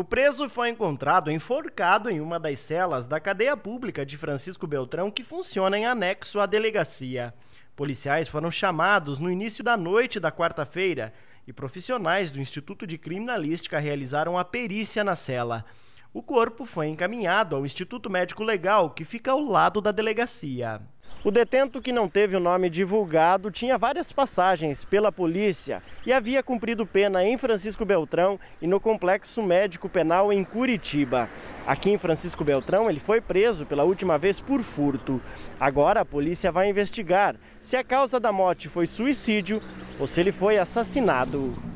O preso foi encontrado enforcado em uma das celas da cadeia pública de Francisco Beltrão, que funciona em anexo à delegacia. Policiais foram chamados no início da noite da quarta-feira e profissionais do Instituto de Criminalística realizaram a perícia na cela. O corpo foi encaminhado ao Instituto Médico Legal, que fica ao lado da delegacia. O detento que não teve o nome divulgado tinha várias passagens pela polícia e havia cumprido pena em Francisco Beltrão e no Complexo Médico Penal em Curitiba. Aqui em Francisco Beltrão, ele foi preso pela última vez por furto. Agora a polícia vai investigar se a causa da morte foi suicídio ou se ele foi assassinado.